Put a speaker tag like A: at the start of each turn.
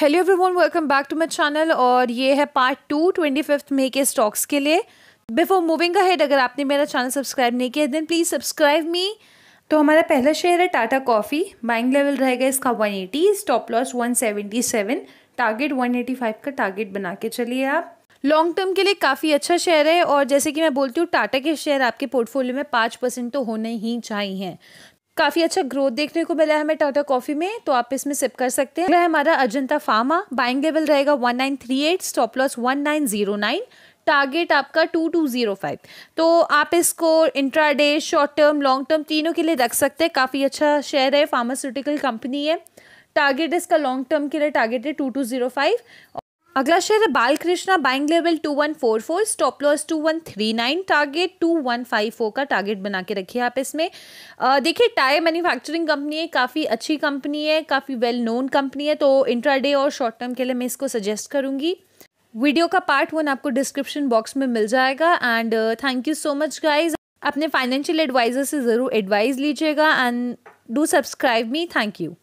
A: hello everyone welcome back to my channel और ये है part two twenty fifth May के स्टॉक्स के लिए बिफोर मूविंग अहेड अगर आपने मेरा चैनल सब्सक्राइब नहीं किया देन प्लीज़ सब्सक्राइब मी तो हमारा पहला शेयर है टाटा कॉफ़ी बाइंग लेवल रहेगा इसका 180 stop loss seven target five का टारगेट बना के चलिए आप लॉन्ग टर्म के लिए काफ़ी अच्छा शेयर है और जैसे कि मैं बोलती हूँ टाटा के शेयर आपके पोर्टफोलियो में पाँच परसेंट तो होने ही चाहिए काफ़ी अच्छा ग्रोथ देखने को मिला है हमें टाटा कॉफ़ी में तो आप इसमें सिप कर सकते हैं है हमारा अजंता फार्मा बाइंग लेवल रहेगा 1938 स्टॉप लॉस 1909 टारगेट आपका 2205 तो आप इसको intraday short term long term तीनों के लिए रख सकते हैं काफ़ी अच्छा शेयर है फार्मास्यूटिकल कंपनी है टारगेट इसका लॉन्ग टर्म के लिए टारगेट है टू टू जीरो फाइव अगला शेयर है Balkrishna buying level 2144 stop loss 2139 target 2154 का टारगेट बना के रखिए आप इसमें देखिए टायर मैन्युफैक्चरिंग कंपनी है काफ़ी अच्छी कंपनी है काफ़ी वेल नोन कंपनी है तो इंट्राडे और शॉर्ट टर्म के लिए मैं इसको सजेस्ट करूँगी वीडियो का पार्ट वन आपको डिस्क्रिप्शन बॉक्स में मिल जाएगा and thank you so much guys अपने फाइनेंशियल एडवाइज़र से ज़रूर एडवाइज़ लीजिएगा and do subscribe me thank you